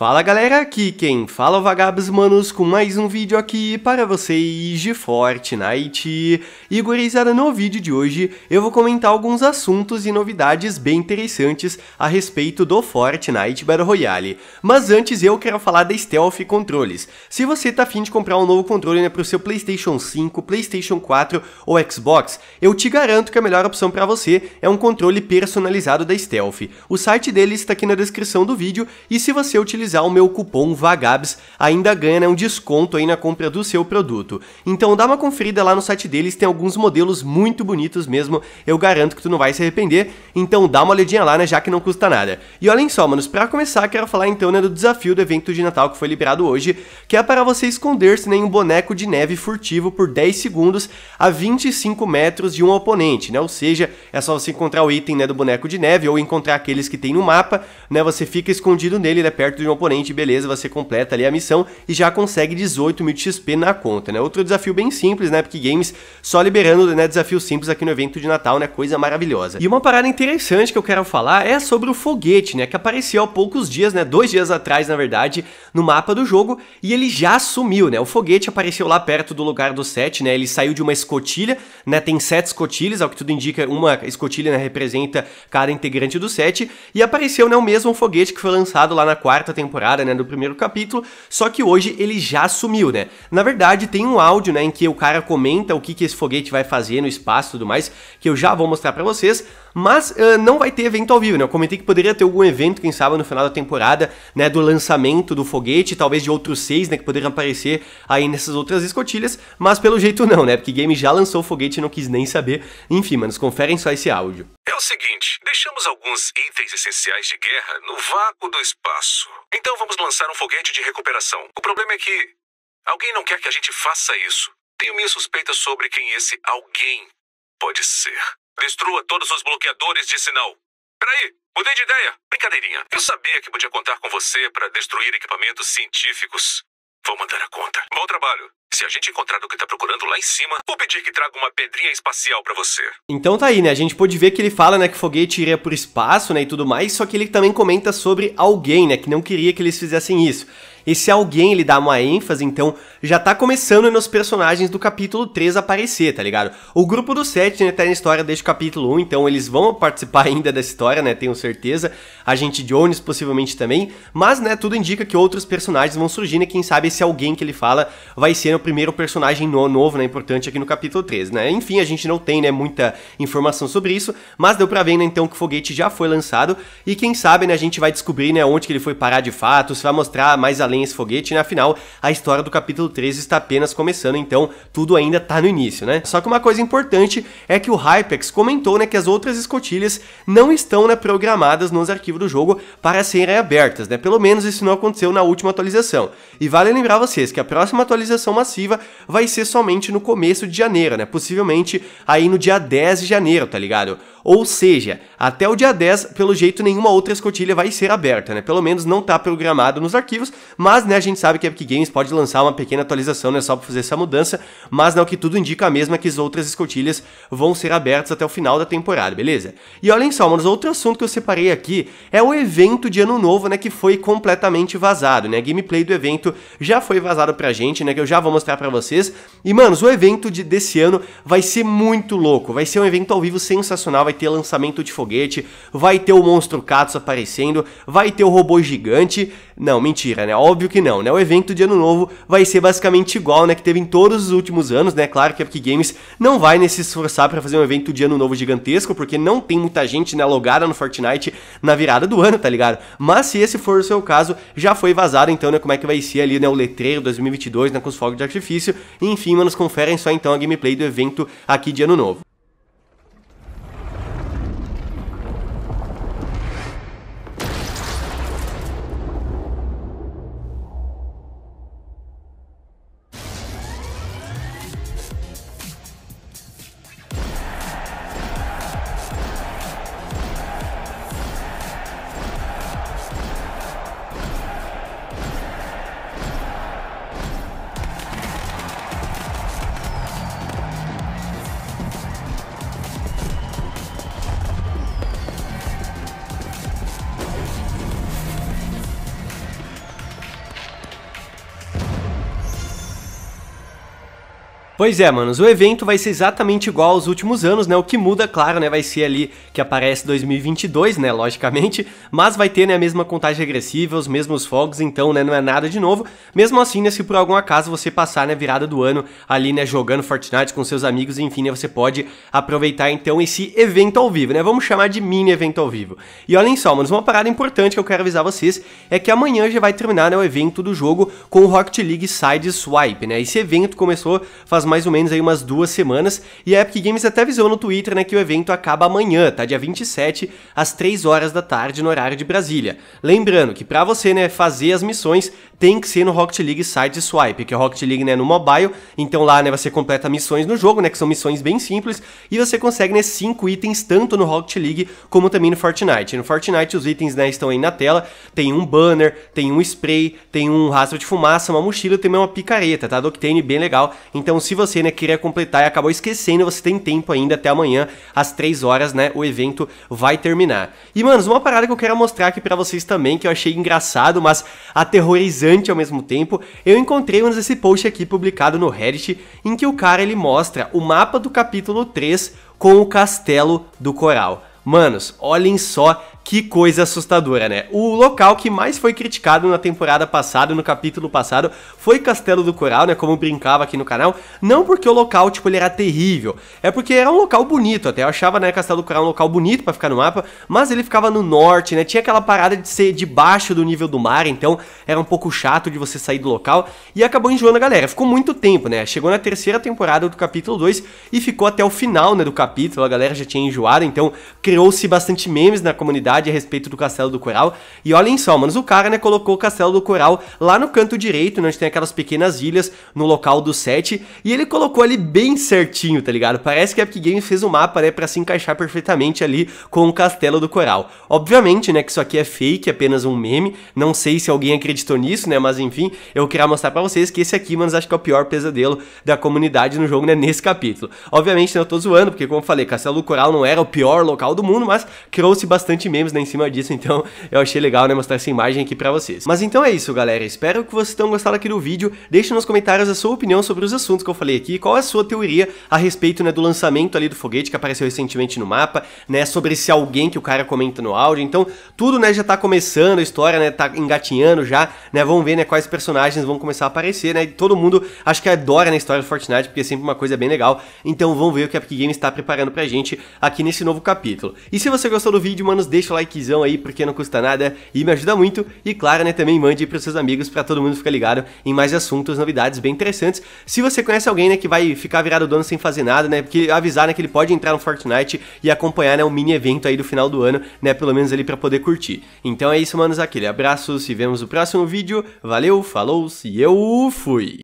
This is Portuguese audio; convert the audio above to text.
Fala galera, aqui quem fala é o Vagabos Manos com mais um vídeo aqui para vocês de Fortnite. E gurizada, no vídeo de hoje eu vou comentar alguns assuntos e novidades bem interessantes a respeito do Fortnite Battle Royale. Mas antes eu quero falar da Stealth Controles. Se você tá afim de comprar um novo controle né, para o seu Playstation 5, Playstation 4 ou Xbox, eu te garanto que a melhor opção para você é um controle personalizado da Stealth. O site dele está aqui na descrição do vídeo e se você utilizar utilizar o meu cupom VAGABS, ainda ganha né, um desconto aí na compra do seu produto. Então dá uma conferida lá no site deles, tem alguns modelos muito bonitos mesmo, eu garanto que tu não vai se arrepender, então dá uma olhadinha lá, né, já que não custa nada. E olhem só, manos, pra começar quero falar então né, do desafio do evento de Natal que foi liberado hoje, que é para você esconder-se né, em um boneco de neve furtivo por 10 segundos a 25 metros de um oponente, né, ou seja, é só você encontrar o item né, do boneco de neve ou encontrar aqueles que tem no mapa, né, você fica escondido nele, né, perto de um componente, beleza, você completa ali a missão e já consegue 18 mil de XP na conta, né? Outro desafio bem simples, né? porque Games só liberando né, desafio simples aqui no evento de Natal, né? Coisa maravilhosa. E uma parada interessante que eu quero falar é sobre o foguete, né? Que apareceu há poucos dias, né? Dois dias atrás, na verdade, no mapa do jogo e ele já sumiu, né? O foguete apareceu lá perto do lugar do set, né? Ele saiu de uma escotilha, né? Tem sete escotilhas, ao que tudo indica, uma escotilha né, representa cada integrante do set e apareceu, né? O mesmo foguete que foi lançado lá na quarta temporada, né, do primeiro capítulo, só que hoje ele já sumiu, né? Na verdade, tem um áudio, né, em que o cara comenta o que, que esse foguete vai fazer no espaço e tudo mais, que eu já vou mostrar para vocês, mas uh, não vai ter evento ao vivo, né? Eu comentei que poderia ter algum evento, quem sabe, no final da temporada, né? Do lançamento do foguete, talvez de outros seis, né? Que poderiam aparecer aí nessas outras escotilhas, mas pelo jeito não, né? Porque Game já lançou o foguete e não quis nem saber. Enfim, manos, conferem só esse áudio. É o seguinte, deixamos alguns itens essenciais de guerra no vácuo do espaço. Então vamos lançar um foguete de recuperação. O problema é que alguém não quer que a gente faça isso. Tenho minhas suspeitas sobre quem esse alguém pode ser. Destrua todos os bloqueadores de sinal. Peraí, mudei de ideia. Brincadeirinha. Eu sabia que podia contar com você para destruir equipamentos científicos. Vou mandar a conta. Bom trabalho. Se a gente encontrar o que tá procurando lá em cima, vou pedir que traga uma pedrinha espacial para você. Então tá aí, né? A gente pode ver que ele fala, né, que foguete iria por espaço, né, e tudo mais, só que ele também comenta sobre alguém, né, que não queria que eles fizessem isso. Esse alguém, ele dá uma ênfase, então, já tá começando nos personagens do capítulo 3 aparecer, tá ligado? O grupo do 7, né, tá na história desde o capítulo 1, então eles vão participar ainda dessa história, né, tenho certeza. A gente Jones possivelmente também, mas, né, tudo indica que outros personagens vão surgir, né, quem sabe esse alguém que ele fala vai ser o primeiro personagem no novo, né, importante aqui no capítulo 3, né. Enfim, a gente não tem, né, muita informação sobre isso, mas deu pra ver, né, então que o foguete já foi lançado e quem sabe, né, a gente vai descobrir, né, onde que ele foi parar de fato, se vai mostrar mais além esse foguete, né, afinal, a história do capítulo 3 está apenas começando, então tudo ainda está no início, né? Só que uma coisa importante é que o Hypex comentou né, que as outras escotilhas não estão né, programadas nos arquivos do jogo para serem abertas, né? Pelo menos isso não aconteceu na última atualização. E vale lembrar vocês que a próxima atualização massiva vai ser somente no começo de janeiro, né? Possivelmente aí no dia 10 de janeiro, tá ligado? Ou seja, até o dia 10, pelo jeito, nenhuma outra escotilha vai ser aberta, né? Pelo menos não está programado nos arquivos, mas né, a gente sabe que a Epic Games pode lançar uma pequena na atualização, né, só para fazer essa mudança, mas não que tudo indica mesmo é que as outras escotilhas vão ser abertas até o final da temporada, beleza? E olhem só, mano, outro assunto que eu separei aqui é o evento de ano novo, né, que foi completamente vazado, né? A gameplay do evento já foi vazado pra gente, né, que eu já vou mostrar pra vocês. E, manos, o evento de, desse ano vai ser muito louco, vai ser um evento ao vivo sensacional, vai ter lançamento de foguete, vai ter o monstro Katsu aparecendo, vai ter o robô gigante. Não, mentira, né? Óbvio que não, né? O evento de ano novo vai ser basicamente igual, né, que teve em todos os últimos anos, né? Claro que a Epic Games não vai né, se esforçar para fazer um evento de ano novo gigantesco, porque não tem muita gente né, logada no Fortnite na virada do ano, tá ligado? Mas se esse for o seu caso, já foi vazado então, né, como é que vai ser ali, né, o letreiro 2022, né, com os fogos de artifício. enfim, manos, conferem só então a gameplay do evento aqui de ano novo. Pois é, manos, o evento vai ser exatamente igual aos últimos anos, né? O que muda, claro, né, vai ser ali que aparece 2022, né, logicamente, mas vai ter, né, a mesma contagem regressiva, os mesmos fogos, então, né, não é nada de novo. Mesmo assim, né, se por algum acaso você passar, né, virada do ano ali, né, jogando Fortnite com seus amigos, enfim, né, você pode aproveitar, então, esse evento ao vivo, né? Vamos chamar de mini evento ao vivo. E olhem só, manos, uma parada importante que eu quero avisar vocês é que amanhã já vai terminar, né, o evento do jogo com o Rocket League Side Swipe, né? Esse evento começou faz mais ou menos aí umas duas semanas, e a Epic Games até avisou no Twitter, né, que o evento acaba amanhã, tá? Dia 27, às 3 horas da tarde, no horário de Brasília. Lembrando que para você, né, fazer as missões, tem que ser no Rocket League Side Swipe, que é o Rocket League né, no mobile, então lá né, você completa missões no jogo, né, que são missões bem simples, e você consegue né, cinco itens tanto no Rocket League como também no Fortnite. No Fortnite os itens né, estão aí na tela, tem um banner, tem um spray, tem um rastro de fumaça, uma mochila, tem uma picareta, tá? Octane, bem legal. Então se você né, queria completar e acabou esquecendo, você tem tempo ainda até amanhã, às 3 horas, né, o evento vai terminar. E, manos, uma parada que eu quero mostrar aqui para vocês também, que eu achei engraçado, mas aterrorizante, ao mesmo tempo, eu encontrei um desse post aqui publicado no Reddit, em que o cara ele mostra o mapa do capítulo 3 com o castelo do coral. Manos, olhem só que coisa assustadora, né? O local que mais foi criticado na temporada passada, no capítulo passado, foi Castelo do Coral, né? Como brincava aqui no canal. Não porque o local, tipo, ele era terrível. É porque era um local bonito até. Eu achava, né, Castelo do Coral um local bonito para ficar no mapa. Mas ele ficava no norte, né? Tinha aquela parada de ser debaixo do nível do mar. Então era um pouco chato de você sair do local. E acabou enjoando a galera. Ficou muito tempo, né? Chegou na terceira temporada do capítulo 2 e ficou até o final, né? Do capítulo. A galera já tinha enjoado. Então criou-se bastante memes na comunidade curiosidade a respeito do Castelo do Coral. E olhem só, mano, o cara, né, colocou o Castelo do Coral lá no canto direito, né, onde tem aquelas pequenas ilhas, no local do set, e ele colocou ali bem certinho, tá ligado? Parece que a Epic Games fez um mapa, né, pra se encaixar perfeitamente ali com o Castelo do Coral. Obviamente, né, que isso aqui é fake, é apenas um meme, não sei se alguém acreditou nisso, né, mas enfim, eu queria mostrar pra vocês que esse aqui, mano, acho que é o pior pesadelo da comunidade no jogo, né, nesse capítulo. Obviamente, né, eu tô zoando, porque como eu falei, Castelo do Coral não era o pior local do mundo, mas criou-se bastante meme memes né, em cima disso, então eu achei legal né, mostrar essa imagem aqui pra vocês. Mas então é isso, galera. Espero que vocês tenham gostado aqui do vídeo. Deixe nos comentários a sua opinião sobre os assuntos que eu falei aqui, qual é a sua teoria a respeito né, do lançamento ali do foguete que apareceu recentemente no mapa, né? Sobre se alguém que o cara comenta no áudio. Então, tudo né, já tá começando, a história né, tá engatinhando já, né? Vamos ver né, quais personagens vão começar a aparecer, né? todo mundo acho que adora na né, história do Fortnite, porque é sempre uma coisa bem legal. Então vamos ver o que a Epic Games está preparando pra gente aqui nesse novo capítulo. E se você gostou do vídeo, mano deixa deixa likezão aí porque não custa nada e me ajuda muito. E claro, né, também mande para seus amigos para todo mundo ficar ligado em mais assuntos, novidades bem interessantes. Se você conhece alguém, né, que vai ficar virado dono sem fazer nada, né, porque avisar, né, que ele pode entrar no Fortnite e acompanhar, né, um mini evento aí do final do ano, né, pelo menos ali para poder curtir. Então é isso, manos, aquele abraço, se vemos no próximo vídeo. Valeu, falou, se eu fui.